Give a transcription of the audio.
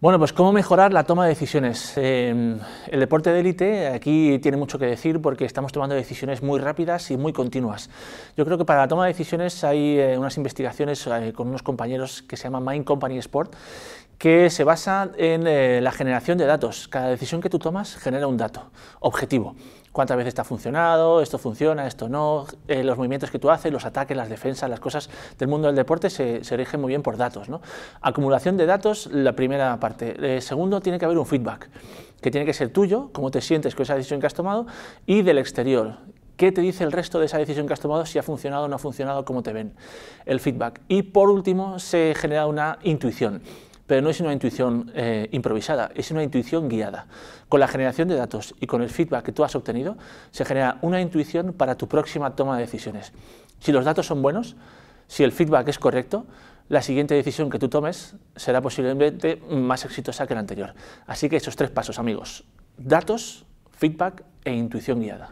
Bueno, pues cómo mejorar la toma de decisiones. Em, el deporte de élite aquí tiene mucho que decir porque estamos tomando decisiones muy rápidas y muy continuas. Yo creo que para la toma de decisiones hay eh, unas investigaciones eh, con unos compañeros que se llaman Mind Company Sport que se basa en eh, la generación de datos. Cada decisión que tú tomas genera un dato objetivo. Cuántas veces está ha funcionado, esto funciona, esto no, eh, los movimientos que tú haces, los ataques, las defensas, las cosas del mundo del deporte se, se rigen muy bien por datos. ¿no? Acumulación de datos, la primera parte. Eh, segundo, tiene que haber un feedback, que tiene que ser tuyo, cómo te sientes con esa decisión que has tomado, y del exterior, ¿Qué te dice el resto de esa decisión que has tomado? Si ha funcionado o no ha funcionado, cómo te ven. El feedback. Y por último, se genera una intuición pero no es una intuición eh, improvisada, es una intuición guiada. Con la generación de datos y con el feedback que tú has obtenido, se genera una intuición para tu próxima toma de decisiones. Si los datos son buenos, si el feedback es correcto, la siguiente decisión que tú tomes será posiblemente más exitosa que la anterior. Así que esos tres pasos, amigos. Datos, feedback e intuición guiada.